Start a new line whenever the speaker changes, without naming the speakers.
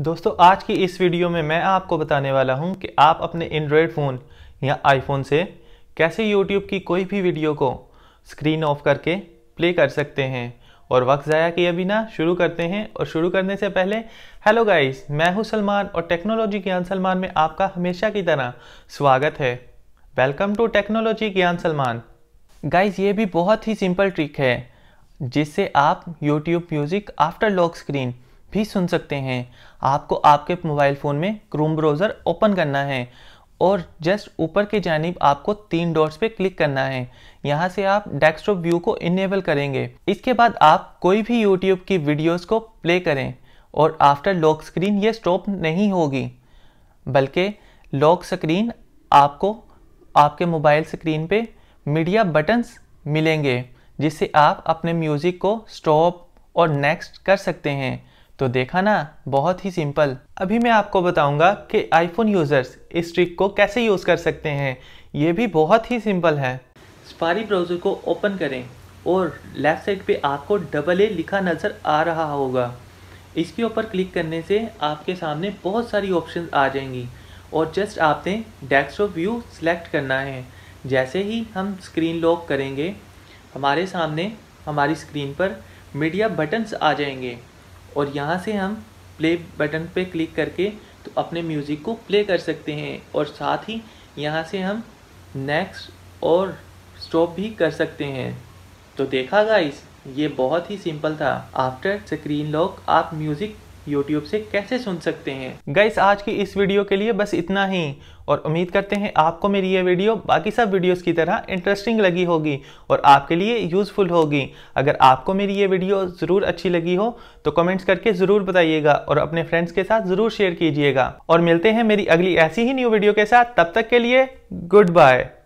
दोस्तों आज की इस वीडियो में मैं आपको बताने वाला हूं कि आप अपने एंड्रॉयड फ़ोन या आईफोन से कैसे यूट्यूब की कोई भी वीडियो को स्क्रीन ऑफ करके प्ले कर सकते हैं और वक्त ज़ाया किए बिना शुरू करते हैं और शुरू करने से पहले हेलो गाइस मैं हूं सलमान और टेक्नोलॉजी ज्ञान सलमान में आपका हमेशा की तरह स्वागत है वेलकम टू टेक्नोलॉजी ज्ञान सलमान गाइज ये भी बहुत ही सिंपल ट्रिक है जिससे आप YouTube music after lock screen भी सुन सकते हैं आपको आपके मोबाइल फ़ोन में क्रोम ब्राउज़र ओपन करना है और जस्ट ऊपर के जानब आपको तीन डॉट्स पे क्लिक करना है यहाँ से आप डेस्कटॉप व्यू को इनेबल करेंगे इसके बाद आप कोई भी यूट्यूब की वीडियोस को प्ले करें और आफ्टर लॉक स्क्रीन ये स्टॉप नहीं होगी बल्कि लॉक स्क्रीन आपको आपके मोबाइल स्क्रीन पे मीडिया बटन्स मिलेंगे जिससे आप अपने म्यूज़िक को स्टॉप और नेक्स्ट कर सकते हैं तो देखा ना बहुत ही सिंपल अभी मैं आपको बताऊंगा कि आईफोन यूज़र्स इस ट्रिक को कैसे यूज़ कर सकते हैं ये भी बहुत ही सिंपल है स्पारी ब्राउज़र को ओपन करें और लेफ़्ट साइड पे आपको डबल ए लिखा नज़र आ रहा होगा इसके ऊपर क्लिक करने से आपके सामने बहुत सारी ऑप्शन आ जाएंगी और जस्ट आपने डेस्कटॉप व्यू सिलेक्ट करना है जैसे ही हम स्क्रीन लॉक करेंगे हमारे सामने हमारी स्क्रीन पर मीडिया बटन्स आ जाएंगे और यहाँ से हम प्ले बटन पे क्लिक करके तो अपने म्यूज़िक को प्ले कर सकते हैं और साथ ही यहाँ से हम नेक्स्ट और स्टॉप भी कर सकते हैं तो देखा गाइस ये बहुत ही सिंपल था आफ्टर स्क्रीन लॉक आप म्यूज़िक यूट्यूब से कैसे सुन सकते हैं गाइस आज की इस वीडियो के लिए बस इतना ही और उम्मीद करते हैं आपको मेरी ये वीडियो बाकी सब वीडियोस की तरह इंटरेस्टिंग लगी होगी और आपके लिए यूज़फुल होगी अगर आपको मेरी ये वीडियो ज़रूर अच्छी लगी हो तो कमेंट्स करके ज़रूर बताइएगा और अपने फ्रेंड्स के साथ ज़रूर शेयर कीजिएगा और मिलते हैं मेरी अगली ऐसी ही न्यू वीडियो के साथ तब तक के लिए गुड बाय